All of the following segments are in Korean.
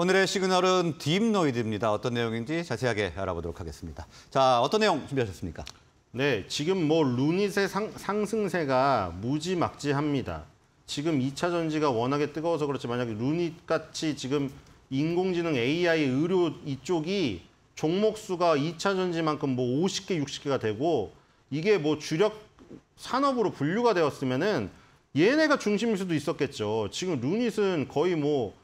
오늘의 시그널은 딥노이드입니다. 어떤 내용인지 자세하게 알아보도록 하겠습니다. 자, 어떤 내용 준비하셨습니까? 네, 지금 뭐 루닛의 상, 상승세가 무지막지합니다. 지금 2차 전지가 워낙에 뜨거워서 그렇지 만약에 루닛 같이 지금 인공지능 AI 의료 이쪽이 종목 수가 2차 전지만큼 뭐 50개, 60개가 되고 이게 뭐 주력 산업으로 분류가 되었으면은 얘네가 중심일 수도 있었겠죠. 지금 루닛은 거의 뭐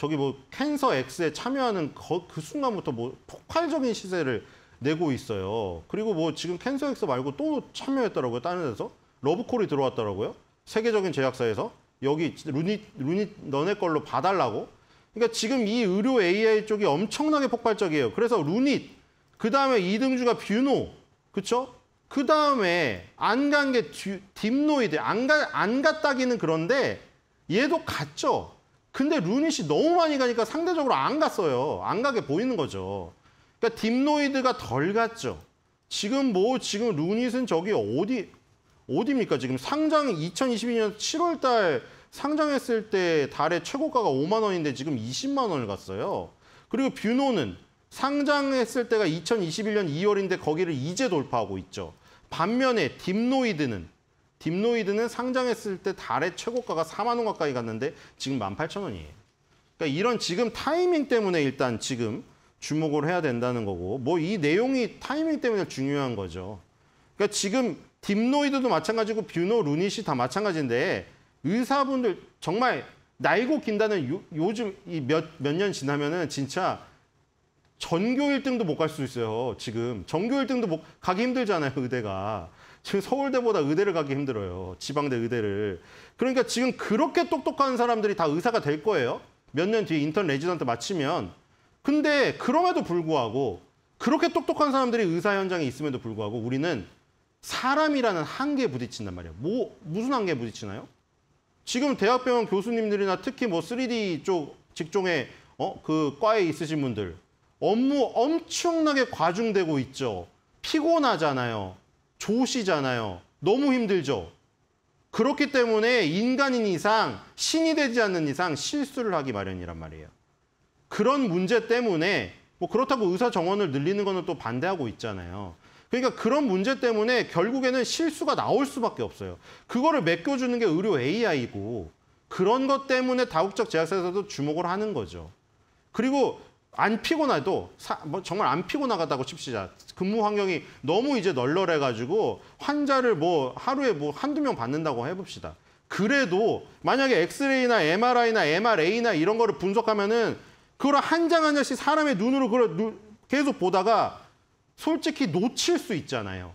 저기 뭐 캔서 X에 참여하는 거, 그 순간부터 뭐 폭발적인 시세를 내고 있어요. 그리고 뭐 지금 캔서 X 말고 또 참여했더라고요. 다른 데서 러브콜이 들어왔더라고요. 세계적인 제약사에서 여기 루니 루니 너네 걸로 봐달라고. 그러니까 지금 이 의료 AI 쪽이 엄청나게 폭발적이에요. 그래서 루닛, 그 다음에 이등주가 뷰노, 그쵸? 그 다음에 안 간 게 딥노이드, 안, 가, 안 갔다기는 그런데 얘도 갔죠. 근데 루닛이 너무 많이 가니까 상대적으로 안 갔어요. 안 가게 보이는 거죠. 그러니까 딥노이드가 덜 갔죠. 지금 뭐 지금 루닛은 저기 어디 어디입니까? 지금 상장 2022년 7월 달 상장했을 때 달의 최고가가 5만 원인데 지금 20만 원을 갔어요. 그리고 뷰노는 상장했을 때가 2021년 2월인데 거기를 이제 돌파하고 있죠. 반면에 딥노이드는 딥노이드는 상장했을 때 달의 최고가가 4만 원 가까이 갔는데 지금 18,000원이에요. 그러니까 이런 지금 타이밍 때문에 일단 지금 주목을 해야 된다는 거고 뭐 이 내용이 타이밍 때문에 중요한 거죠. 그러니까 지금 딥노이드도 마찬가지고 뷰노, 루닛이 다 마찬가지인데 의사분들 정말 날고 긴다는 요, 요즘 이 몇 몇 년 지나면은 진짜 전교 1등도 못 갈 수 있어요. 지금 전교 1등도 못 가기 힘들잖아요. 의대가. 지금 서울대보다 의대를 가기 힘들어요. 지방대 의대를. 그러니까 지금 그렇게 똑똑한 사람들이 다 의사가 될 거예요. 몇 년 뒤에 인턴 레지던트 마치면. 근데 그럼에도 불구하고 그렇게 똑똑한 사람들이 의사 현장에 있음에도 불구하고 우리는 사람이라는 한계에 부딪힌단 말이에요. 뭐, 무슨 한계에 부딪히나요? 지금 대학병원 교수님들이나 특히 뭐 3D 쪽 직종에 어? 그 과에 있으신 분들 업무 엄청나게 과중되고 있죠. 피곤하잖아요. 조시잖아요. 너무 힘들죠. 그렇기 때문에 인간인 이상 신이 되지 않는 이상 실수를 하기 마련이란 말이에요. 그런 문제 때문에 뭐 그렇다고 의사 정원을 늘리는 거는 또 반대하고 있잖아요. 그러니까 그런 문제 때문에 결국에는 실수가 나올 수밖에 없어요. 그거를 맡겨주는게 의료 AI고 그런 것 때문에 다국적 제약사에서도 주목을 하는 거죠. 그리고 안 피곤해도 사, 뭐 정말 안 피곤하다고 칩시다. 근무 환경이 너무 이제 널널해가지고 환자를 뭐 하루에 뭐 한두 명 받는다고 해봅시다. 그래도 만약에 엑스레이나 MRI나 MRA나 이런 거를 분석하면은 그걸 한 장한 한 장씩 사람의 눈으로 그걸 누, 계속 보다가 솔직히 놓칠 수 있잖아요.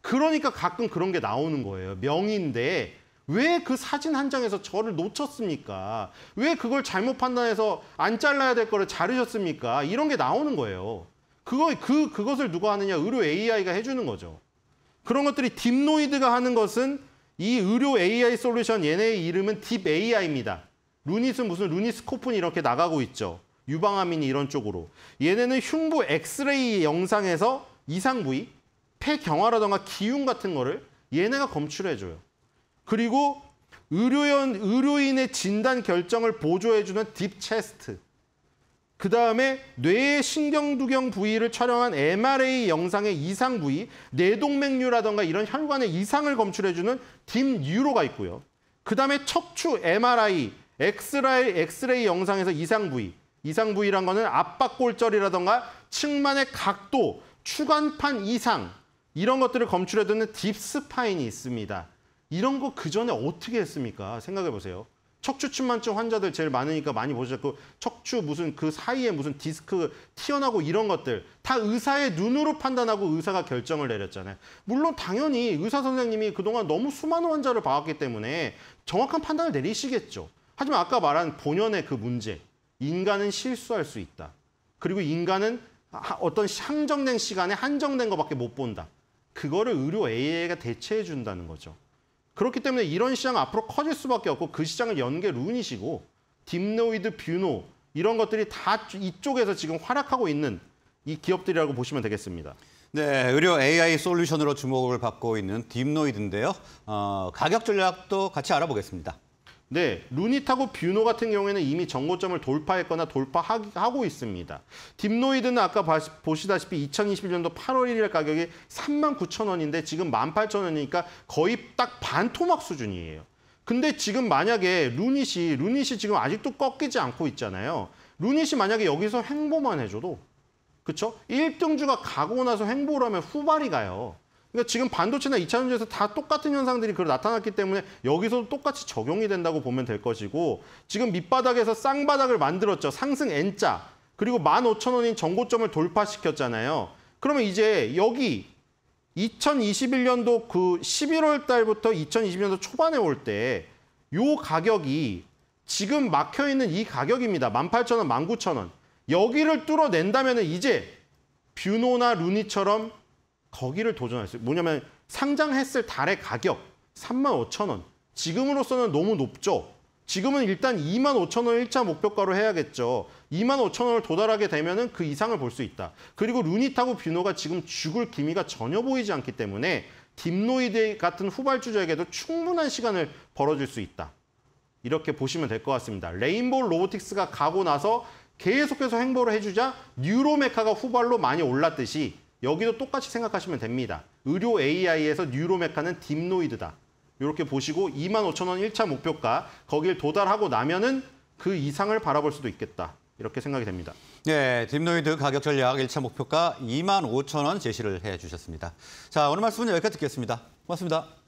그러니까 가끔 그런 게 나오는 거예요. 명인데 왜그 사진 한 장에서 저를 놓쳤습니까? 왜 그걸 잘못 판단해서 안 잘라야 될 거를 자르셨습니까? 이런 게 나오는 거예요. 그거, 그, 그것을 누가 하느냐? 의료 AI가 해주는 거죠. 그런 것들이 딥노이드가 하는 것은 이 의료 AI 솔루션 얘네의 이름은 딥 AI입니다. 루니스 무슨 루니스 코푼 프 이렇게 나가고 있죠. 유방암이니 이런 쪽으로. 얘네는 흉부 엑스레이 영상에서 이상 부위, 폐경화라던가 기흉 같은 거를 얘네가 검출해줘요. 그리고 의료연, 의료인의 진단 결정을 보조해주는 딥체스트. 그 다음에 뇌의 신경두경 부위를 촬영한 MRA 영상의 이상 부위, 뇌동맥류라던가 이런 혈관의 이상을 검출해주는 딥뉴로가 있고요. 그 다음에 척추 MRI, 엑스라이 엑스레이 영상에서 이상 부위. 이상 부위란 거는 압박골절이라던가 측만의 각도, 추간판 이상 이런 것들을 검출해두는 딥스파인이 있습니다. 이런 거 그전에 어떻게 했습니까? 생각해 보세요. 척추측만증 환자들 제일 많으니까 많이 보셨고 척추 무슨 그 사이에 무슨 디스크 튀어나고 오 이런 것들 다 의사의 눈으로 판단하고 의사가 결정을 내렸잖아요. 물론 당연히 의사 선생님이 그동안 너무 수많은 환자를 봐왔기 때문에 정확한 판단을 내리시겠죠. 하지만 아까 말한 본연의 그 문제 인간은 실수할 수 있다. 그리고 인간은 어떤 한정된 시간에 한정된 것밖에 못 본다. 그거를 의료 AI가 대체해 준다는 거죠. 그렇기 때문에 이런 시장 앞으로 커질 수밖에 없고 그 시장을 여는 게 루닛이고 딥노이드, 뷰노 이런 것들이 다 이쪽에서 지금 활약하고 있는 이 기업들이라고 보시면 되겠습니다. 네, 의료 AI 솔루션으로 주목을 받고 있는 딥노이드인데요. 어, 가격 전략도 같이 알아보겠습니다. 네, 루니타고 뷰노 같은 경우에는 이미 정고점을 돌파했거나 돌파하고 있습니다. 딥노이드는 아까 보시다시피 2021년도 8월 1일 가격이 39,000원인데 지금 18,000원이니까 거의 딱 반토막 수준이에요. 근데 지금 만약에 루닛이, 루닛이 지금 아직도 꺾이지 않고 있잖아요. 루닛이 만약에 여기서 횡보만 해줘도, 그쵸? 1등주가 가고 나서 횡보를 하면 후발이 가요. 그러니까 지금 반도체나 이차 전지에서 다 똑같은 현상들이 그 나타났기 때문에 여기서도 똑같이 적용이 된다고 보면 될 것이고 지금 밑바닥에서 쌍바닥을 만들었죠. 상승 N자. 그리고 15,000원인 전고점을 돌파시켰잖아요. 그러면 이제 여기 2021년도 그 11월 달부터 2020년도 초반에 올때요 가격이 지금 막혀 있는 이 가격입니다. 18,000원, 19,000원. 여기를 뚫어낸다면 이제 뷰노나 루니처럼 거기를 도전했어요. 뭐냐면 상장했을 달의 가격 3만 5천 원. 지금으로서는 너무 높죠. 지금은 일단 2만 5천 원 1차 목표가로 해야겠죠. 2만 5천 원을 도달하게 되면 그 이상을 볼 수 있다. 그리고 루니타고 뷰노가 지금 죽을 기미가 전혀 보이지 않기 때문에 딥노이드 같은 후발주자에게도 충분한 시간을 벌어질수 있다. 이렇게 보시면 될 것 같습니다. 레인보우 로보틱스가 가고 나서 계속해서 행보를 해주자 뉴로메카가 후발로 많이 올랐듯이 여기도 똑같이 생각하시면 됩니다. 의료 AI에서 뉴로메카는 딥노이드다. 이렇게 보시고 25,000원 1차 목표가 거길 도달하고 나면은 그 이상을 바라볼 수도 있겠다. 이렇게 생각이 됩니다. 네, 딥노이드 가격 전략 1차 목표가 25,000원 제시를 해 주셨습니다. 자, 오늘 말씀은 여기까지 듣겠습니다. 고맙습니다.